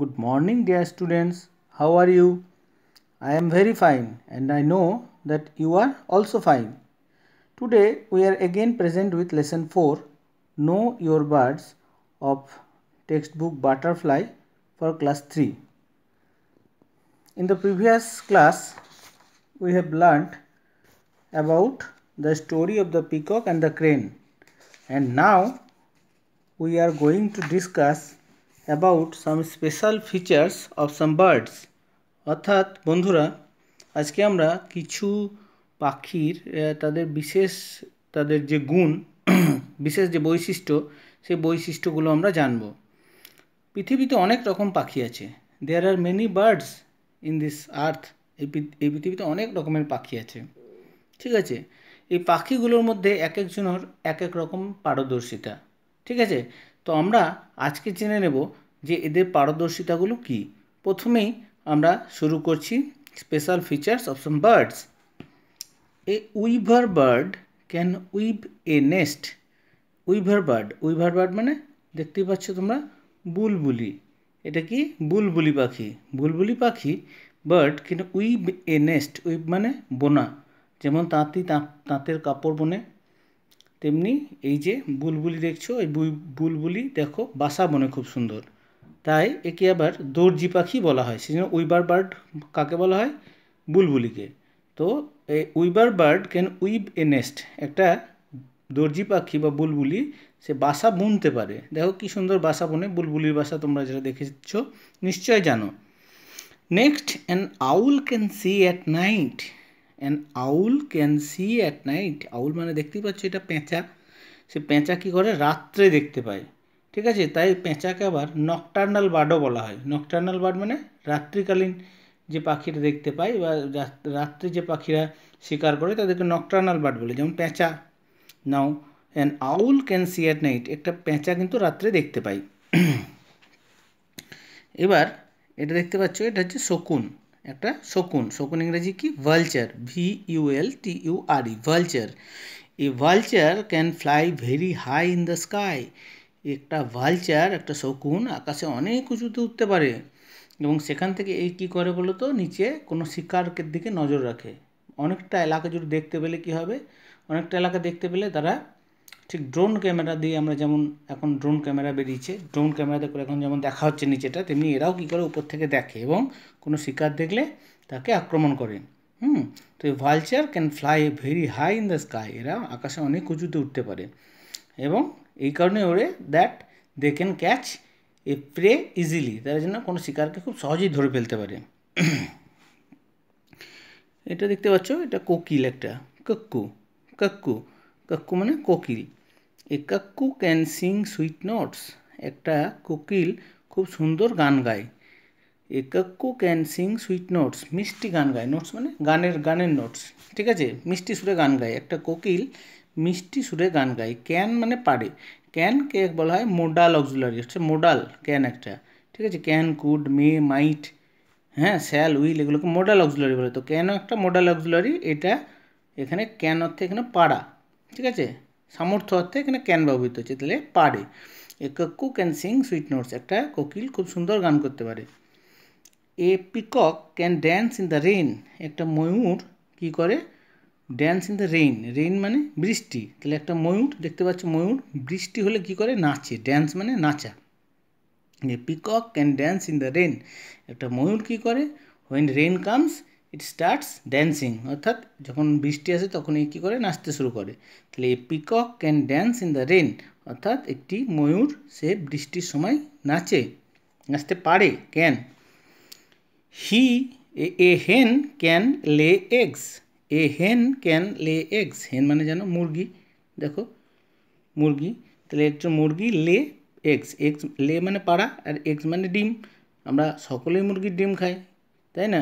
Good morning dear students. How are you? I am very fine and I know that you are also fine. Today we are again present with lesson 4 Know Your Birds of textbook Butterfly for class 3. In the previous class we have learnt about the story of the peacock and the crane and now we are going to discuss about some special features of some birds অর্থাৎ বন্ধুরা আজকে আমরা কিছু পাখির তাদের বিশেষ তাদের যে গুণ বিশেষ যে বৈশিষ্ট্য সেই বৈশিষ্ট্যগুলো আমরা জানব পৃথিবীতে অনেক রকম পাখি আছে there are many birds in this earth এই পৃথিবীতে অনেক রকমের পাখি আছে ঠিক আছে এই পাখিগুলোর মধ্যে এক একজনের এক এক রকম পারদর্শিতা ঠিক আছে তো আমরা আজকে জেনে নেব যে এদের পারদর্শিতাগুলো কি প্রথমেই আমরা শুরু করছি special features of some birds a weaver bird can weave a nest weaver bird weaver bird মানে দেখতেই পাচ্ছ তোমরা বুলবুলি এটা কি বুলবুলি পাখি বুলবুলি পাখি বার্ড কিন্তু উইভ এ নেস্ট উইভ মানে বোনা যেমন তাঁতি তাঁতের কাপড় বোনে তেমনি এই যে বুলবুলি দেখছো এই বুলবুলি দেখো বাসা বনে খুব সুন্দর তাই একে আবার দর্জি পাখি বলা হয় সেজন্য উইবার বার্ড কাকে বলা হয় বুলবুলিকে তো এই weaver bird can weave a nest একটা দর্জি পাখি বা বুলবুলি সে বাসা বুনতে পারে দেখো কি সুন্দর বাসা বনে বুলবুলির বাসা তোমরা যেটা দেখেছ নিশ্চয় জানো next an owl can see at night an owl can see at night owl মানে দেখতেই পাচ্ছ এটা পেঁচা সে পেঁচা কী করে রাত্রে দেখতে পায় ঠিক আছে তাই পেঁচাকে আবার নকটার্নাল বার্ডও বলা হয় নকটার্নাল বার্ড মানে রাত্রিকালীন যে পাখিরা দেখতে পায় বা রাত্রে যে পাখিরা শিকার করে তাদেরকে নকটার্নাল বার্ড বলে যেমন পেঁচা now an owl can see at night একটা পেঁচা কিন্তু রাত্রে দেখতে পাই এবার এটা দেখতে পাচ্ছ এটা হচ্ছে শকুন একটা শকুন শকুন ইংরেজি কি vulture V U L T U R E vulture a vulture can fly very high in the sky একটা ভালচার একটা শকুন আকাশে অনেক উঁচুতে উঠতে পারে এবং সেখান থেকে এই কী করে বলো তো নিচে কোনো শিকারকের দিকে নজর রাখে অনেকটা এলাকা জুড়ে দেখতে পেলে কি হবে অনেকটা এলাকা দেখতে পেলে তারা ঠিক ড্রোন ক্যামেরা দিয়ে আমরা যেমন এখন ড্রোন ক্যামেরা বেরিয়েছে ড্রোন ক্যামেরাতে করে এখন যেমন দেখা হচ্ছে নিচেটা তেমনি এরাও কী করে উপর থেকে দেখে এবং কোনো শিকার দেখলে তাকে আক্রমণ করে হুম তো এই vulture can fly very high in the sky এরা আকাশে অনেক উঁচুতে উঠতে পারে এবং এই কারণে ওরে that they can catch a prey easily তারা যেন কোনো শিকারকে খুব সহজেই ধরে ফেলতে পারে এটা দেখতে পাচ্ছ এটা কোকিল একটা কক্কু কক্কু কক্কু মানে কোকিল এ কাকু ক্যান সিং সুইট নোটস একটা কোকিল খুব সুন্দর গান গায় এ কাকু ক্যান সিং সুইট নোটস মিষ্টি গান গায় নোটস মানে গানের গানের নোটস ঠিক আছে মিষ্টি সুরে গান গায় একটা কোকিল মিষ্টি সুরে গান গায় ক্যান মানে পারে ক্যান কে বলা হয় মোডাল অক্সুলারি হচ্ছে মোডাল ক্যান একটা ঠিক আছে ক্যান কুড মে মাইট হ্যাঁ স্যাল উইল এগুলোকে মোডাল অক্সুলারি বলে তো ক্যানও একটা মোডাল অক্সুলারি এটা এখানে ক্যান অর্থে এখানে পাড়া ঠিক আছে সামর্থ্য অর্থে এখানে ক্যান ব্যবহৃত হচ্ছে তাহলে পারে a cuckoo can sing sweet notes একটা কোকিল খুব সুন্দর গান করতে পারে a peacock can dance in the rain একটা ময়ূর কি করে dance in the rain rain মানে বৃষ্টি তাহলে একটা ময়ূর দেখতে পাচ্ছ ময়ূর বৃষ্টি হলে কি করে নাচে ড্যান্স মানে নাচা a peacock can dance in the rain একটা ময়ূর কি করে when rain comes it starts dancing অর্থাৎ যখন বৃষ্টি আসে তখন এই কী করে নাচতে শুরু করে তাহলে এই peacock can dance in the rain অর্থাৎ একটি ময়ূর সে বৃষ্টির সময় নাচে নাচতে পারে ক্যান হি এ হেন ক্যান লে এগস এ হেন ক্যান লে এগস হেন মানে যেন মুরগি দেখো মুরগি তাহলে একটু মুরগি লে এগস এগস লে মানে পাড়া আর এগস মানে ডিম আমরা সকলেই মুরগির ডিম খাই তাই না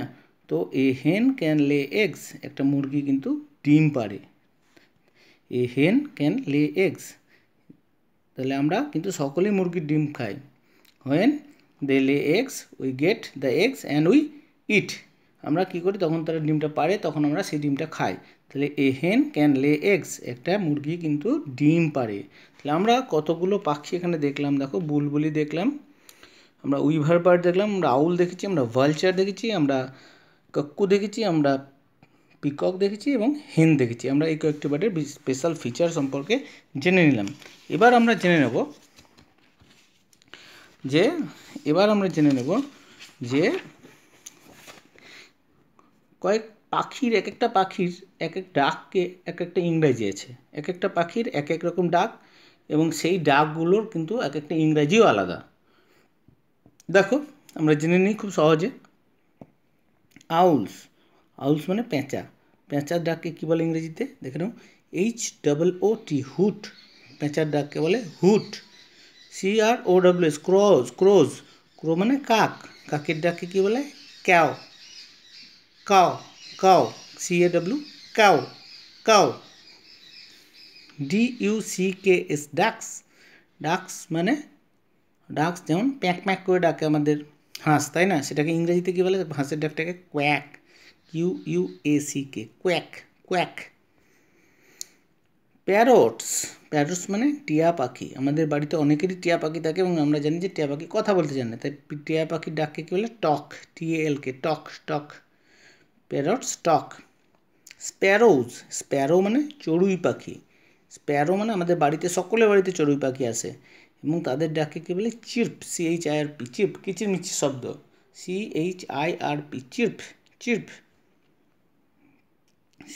তো এ হেন ক্যান লে এগস একটা মুরগি কিন্তু ডিম পারে এ হেন ক্যান লে এগস তাহলে আমরা কিন্তু সকলেই মুরগির ডিম খাই when they lay eggs we get the eggs and we eat আমরা কি করি তখন তারা ডিমটা পারে তখন আমরা সেই ডিমটা খাই তাহলে এ হেন ক্যান লে এগস একটা মুরগি কিন্তু ডিম পারে তাহলে আমরা কতগুলো পাখি এখানে দেখলাম দেখো বুলবুলি দেখলাম আমরা উইভার পার্ট দেখলাম আমরা আউল দেখেছি আমরা ভালচার দেখেছি আমরা কক্কু দেখেছি আমরা পিকক দেখেছি এবং হেন দেখেছি আমরা এই কয়েকটি বার্ডের স্পেশাল ফিচার সম্পর্কে জেনে নিলাম এবার আমরা জেনে নেব যে এবার আমরা জেনে নেব যে কয়েক পাখির এক একটা পাখির এক এক ডাককে এক একটা ইংরাজি আছে এক একটা পাখির এক এক রকম ডাক এবং সেই ডাকগুলোর কিন্তু এক একটা ইংরাজিও আলাদা দেখো আমরা জেনে নিই খুব সহজে आउल्स आउल्स मैंने पैचा पैचार डाक के बोले इंग्रजी देखे now H double O T hoot पैचार डाक के बोले hoot C R O W S crows crows crow मान काक डाक के बोले क्या caw caw C A W caw caw D U C K S डाक्स डाक्स मैंने डाक्स जेम पैक पैक को डाके हमारे হাঁস তাই না সেটাকে ইংরেজিতে কী বলে হাঁসের ডাকটাকে quack Q U A C K quack quack parrots parrots মানে টিয়া পাখি আমাদের বাড়িতে অনেকেরই টিয়া পাখি থাকে এবং আমরা জানি যে টিয়া পাখি কথা বলতে জানে তাই টিয়া পাখির ডাককে কী বলে টক টি এল কে টক টক প্যারোটস টক স্প্যারোজ স্প্যারো মানে চড়ুই পাখি স্প্যারো মানে আমাদের বাড়িতে সকলের বাড়িতে চড়ুই পাখি আসে এবং তাদের ডাকে কী বলে chirp C H I R P chirp কিচিরমিচির শব্দ C H I R P chirp chirp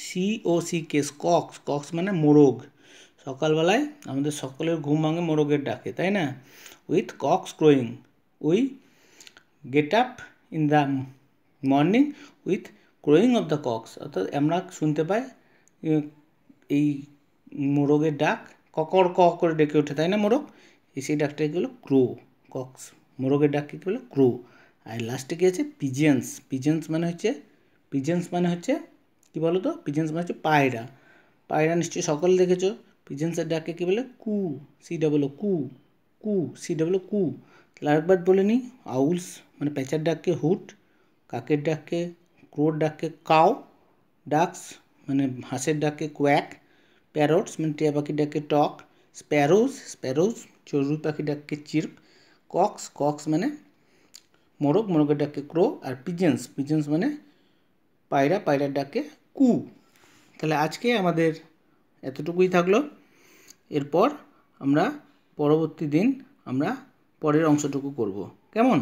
C O C K S cocks cocks মানে মোরগ সকালবেলায় আমাদের সকলের ঘুম ভাঙে মোরগের ডাকে তাই না with cocks crowing we get up in the morning with crowing of the cocks অর্থাৎ আমরা শুনতে পাই এই মোরগের ডাক ককর ক করে ডেকে ওঠে তাই না মোরগ সেই ডাকটাকে কী হলো ক্রো কক্স মোরগের ডাককে কী বলো ক্রো আর লাস্টে কী আছে পিজেন্স পিজেন্স মানে হচ্ছে পিজেন্স মানে হচ্ছে কী বলো তো পিজেন্স মানে হচ্ছে পায়রা পায়রা নিশ্চয়ই সকলে দেখেছো পিজেন্সের ডাককে কী বলে কু সি ডবল কু কু সি ডবল কু তাহলে আরেকবার বলে নিই আউলস মানে প্যাঁচার ডাককে হুট কাকের ডাককে ক্রোর ডাককে কাউ ডাকস মানে হাঁসের ডাকে কোয়াক প্যারোটস মানে টিয়া পাখির ডাকে টক স্প্যারোস স্প্যারোস চড়ুই পাখি ডাককে চির্প কক্স কক্স মানে মোরগ মোরগের ডাকে ক্রো আর পিজেন্স পিজেন্স মানে পায়রা পায়রার ডাকে কু তাহলে আজকে আমাদের এতটুকুই থাকলো এরপর আমরা পরবর্তী দিন আমরা পরের অংশটুকু করব কেমন